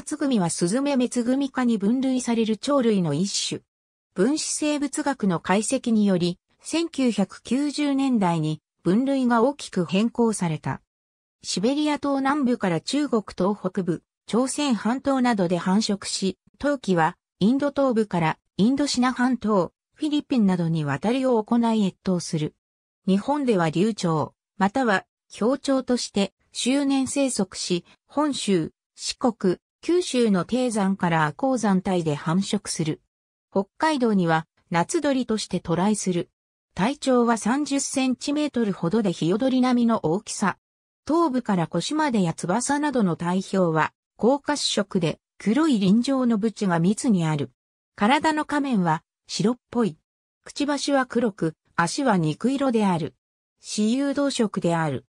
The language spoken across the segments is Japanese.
発組はスズメメツ組科に分類される鳥類の一種。分子生物学の解析により、1990年代に分類が大きく変更された。シベリア島南部から中国東北部、朝鮮半島などで繁殖し、冬季はインド東部からインドシナ半島、フィリピンなどに渡りを行い越冬する。日本では流暢、または氷潮として周年生息し、本州、四国、九州の低山から亜高山帯で繁殖する。北海道には夏鳥として渡来する。体長は30センチメートルほどでヒヨドリ並みの大きさ。頭部から腰までや翼などの体表は、高褐色で黒い輪状のブチが密にある。体の仮面は白っぽい。くちばしは黒く、足は肉色である。私有動色である。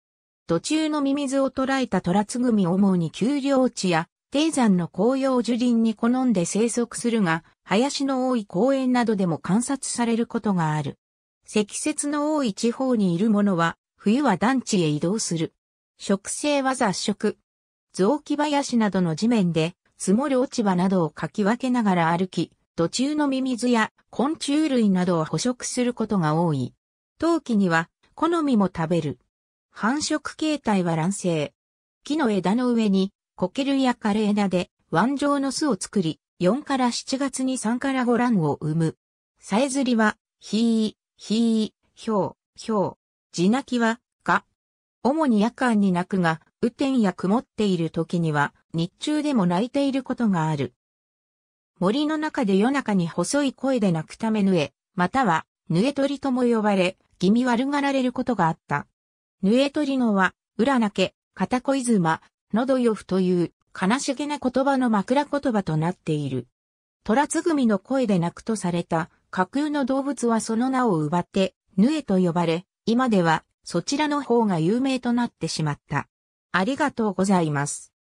途中のミミズを捕らえたトラツグミ主に丘陵地や低山の紅葉樹林に好んで生息するが、林の多い公園などでも観察されることがある。積雪の多い地方にいるものは、冬は団地へ移動する。植生は雑食。雑木林などの地面で、積もる落ち葉などをかき分けながら歩き、途中のミミズや昆虫類などを捕食することが多い。冬季には、好みも食べる。繁殖形態は卵生。木の枝の上にコケルや枯れ枝で腕状の巣を作り、4から7月に3から5卵を産む。さえずりは、ひー、ひー、ひょう、ひょう。地鳴きは、か。主に夜間に鳴くが、雨天や曇っている時には、日中でも鳴いていることがある。森の中で夜中に細い声で鳴くためぬえ、または、ぬえ鳥とも呼ばれ、気味悪がられることがあった。ぬえ鳥のは、裏泣け、片小い喉ドふという悲しげな言葉の枕言葉となっている。虎つぐみの声で泣くとされた架空の動物はその名を奪って、ヌエと呼ばれ、今ではそちらの方が有名となってしまった。ありがとうございます。